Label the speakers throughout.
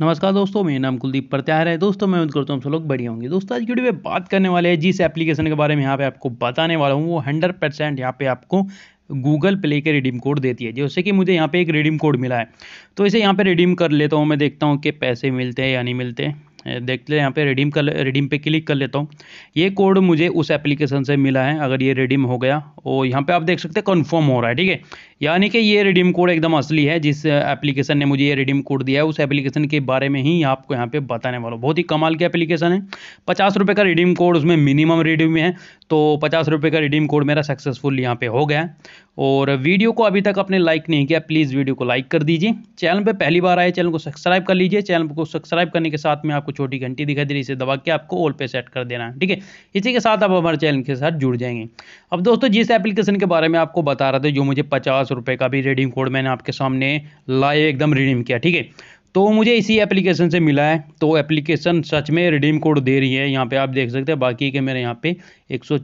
Speaker 1: नमस्कार दोस्तों मेरा नाम कुलदीप प्रत्यार है दोस्तों मैं उम्मीद करता हूँ हम सब लोग बढ़िया होंगे दोस्तों आज की वीडियो में बात करने वाले हैं जिस एप्लीकेशन के बारे में यहाँ पे आपको बताने वाला हूँ वो हंड्रेड परसेंट यहाँ पे आपको गूगल प्ले के रिडीम कोड देती है जैसे कि मुझे यहाँ पे एक रिडीम कोड मिला है तो इसे यहाँ पे रिडीम कर लेता हूँ मैं देखता हूँ कि पैसे मिलते हैं या नहीं मिलते देख ले यहाँ पे रिडीम कर रिडीम पे क्लिक कर लेता हूँ ये कोड मुझे उस एप्लीकेशन से मिला है अगर ये रिडीम हो गया और यहाँ पे आप देख सकते हैं कंफर्म हो रहा है ठीक है यानी कि ये रिडीम कोड एकदम असली है जिस एप्लीकेशन ने मुझे ये रिडीम कोड दिया है उस एप्लीकेशन के बारे में ही आपको यहाँ पे बताने वाला बहुत ही कमाल की एप्लीकेशन है पचास रुपये का रिडीम कोड उसमें मिनिमम रिडीम है तो पचास रुपये का रिडीम कोड मेरा सक्सेसफुल यहाँ पर हो गया और वीडियो को अभी तक आपने लाइक नहीं किया प्लीज़ वीडियो को लाइक कर दीजिए चैनल पे पहली बार आए चैनल को सब्सक्राइब कर लीजिए चैनल को सब्सक्राइब करने के साथ में आपको छोटी घंटी दिखाई दे रही इसे दबा के आपको ऑल पे सेट कर देना है ठीक है इसी के साथ आप हमारे चैनल के साथ जुड़ जाएंगे अब दोस्तों जिस एप्लीकेशन के बारे में आपको बता रहा था जो मुझे पचास का भी रिडीम कोड मैंने आपके सामने लाइव एकदम रिडीम किया ठीक है तो मुझे इसी एप्लीकेशन से मिला है तो एप्लीकेशन सच में रिडीम कोड दे रही है यहाँ पे आप देख सकते हैं बाकी के मेरे यहाँ पे एक सौ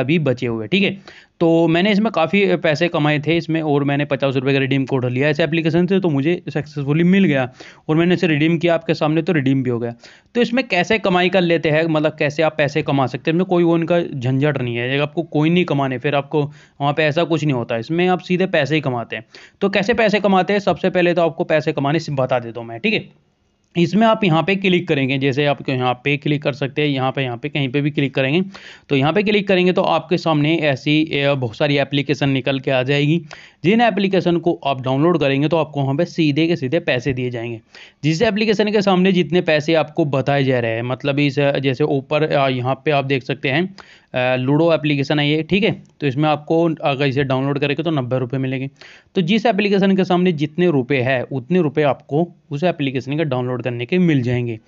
Speaker 1: अभी बचे हुए ठीक है तो मैंने इसमें काफ़ी पैसे कमाए थे इसमें और मैंने पचास रुपये का रिडीम कोड लिया ऐसे एप्लीकेशन से तो मुझे सक्सेसफुली मिल गया और मैंने इसे रिडीम किया आपके सामने तो रिडीम भी हो गया तो इसमें कैसे कमाई कर लेते हैं मतलब कैसे आप पैसे कमा सकते हैं इसमें मतलब कोई वो इनका झंझट नहीं है आपको कोई नहीं कमाने फिर आपको वहाँ पर ऐसा कुछ नहीं होता इसमें आप सीधे पैसे ही कमाते हैं तो कैसे पैसे कमाते हैं सबसे पहले तो आपको पैसे कमाने बता देता हूँ मैं ठीक है इसमें आप यहाँ पे क्लिक करेंगे जैसे आप यहाँ पे क्लिक कर सकते हैं यहाँ पे यहाँ पे कहीं पे भी क्लिक करेंगे तो यहाँ पे क्लिक करेंगे तो आपके सामने ऐसी बहुत सारी एप्लीकेशन निकल के आ जाएगी जिन एप्लीकेशन को आप डाउनलोड करेंगे तो आपको वहाँ पे सीधे के सीधे पैसे दिए जाएंगे जिस एप्लीकेशन के सामने जितने पैसे आपको बताए जा रहे हैं मतलब इस जैसे ऊपर यहाँ पर आप देख सकते हैं लूडो एप्लीकेशन है ये ठीक है तो इसमें आपको अगर इसे डाउनलोड करेंगे तो नब्बे रुपये मिलेंगे तो जिस एप्लीकेशन के सामने जितने रुपये है उतने रुपये आपको उस एप्लीकेशन का डाउनलोड डाउनलोड करने के मिल जाएंगे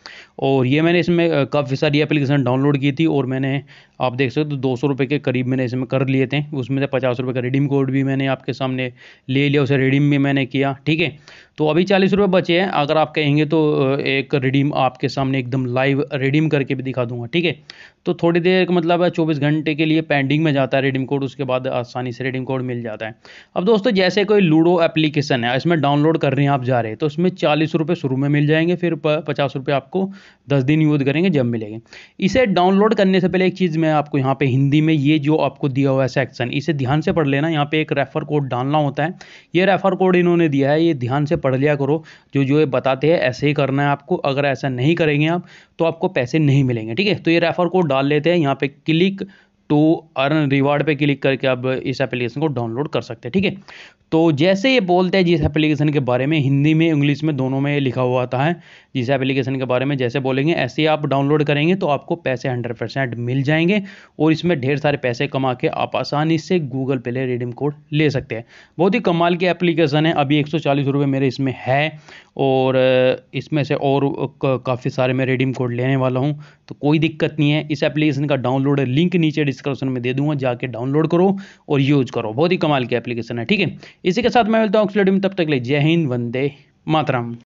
Speaker 1: और ये मैंने इसमें काफ़ी सारी एप्लीकेशन डाउनलोड की थी और मैंने आप देख सकते हो दो सौ रुपये के करीब मैंने इसमें कर लिए थे उसमें से पचास रुपये का रिडीम कोड भी मैंने आपके सामने ले लिया उसे रिडीम भी मैंने किया ठीक है तो अभी चालीस रुपये बचे हैं अगर आप कहेंगे तो एक रिडीम आपके सामने एकदम लाइव रिडीम करके भी दिखा दूंगा ठीक है तो थोड़ी देर मतलब चौबीस घंटे के लिए पेंडिंग में जाता है रिडीम कोड उसके बाद आसानी से रिडीम कोड मिल जाता है अब दोस्तों जैसे कोई लूडो एप्लीकेशन है इसमें डाउनलोड कर रहे हैं आप जा रहे हैं तो उसमें चालीस रुपये शुरू में मिल जाएंगे फिर पचास रुपये आपको दस दिन यूज़ करेंगे जब मिलेंगे इसे डाउनलोड करने से पहले एक चीज़ मैं आपको यहाँ पर हिंदी में ये जो आपको दिया हुआ है सेक्शन इसे ध्यान से पढ़ लेना यहाँ पर एक रेफर कोड डालना होता है ये रेफर कोड इन्होंने दिया है ये ध्यान से पढ़ लिया करो जो जो ये बताते हैं ऐसे ही करना है आपको अगर ऐसा नहीं करेंगे आप तो आपको पैसे नहीं मिलेंगे ठीक है तो ये रेफर कोड डाल लेते हैं यहाँ पे क्लिक टू अर्न रिवार्ड पे क्लिक करके आप इस एप्लीकेशन को डाउनलोड कर सकते हैं ठीक है तो जैसे ये बोलते हैं जिस एप्लीकेशन के बारे में हिंदी में इंग्लिश में दोनों में लिखा हुआ आता है जिस एप्लीकेशन के बारे में जैसे बोलेंगे ऐसे ही आप डाउनलोड करेंगे तो आपको पैसे हंड्रेड परसेंट मिल जाएंगे और इसमें ढेर सारे पैसे कमा के आप आसानी से गूगल पे ले रिडीम कोड ले सकते हैं बहुत ही कमाल की एप्लीकेशन है अभी एक सौ मेरे इसमें है और इसमें से और काफ़ी सारे मैं रिडीम कोड लेने वाला हूँ तो कोई दिक्कत नहीं है इस एप्लीकेशन का डाउनलोड लिंक नीचे डिस्क्रिप्शन में दे दूंगा जाके डाउनलोड करो और यूज करो बहुत ही कमाल की एप्लीकेशन है ठीक है इसी के साथ मैं मिलता हूँ अक्सलेडियम तब तक ले जय हिंद वंदे मातरम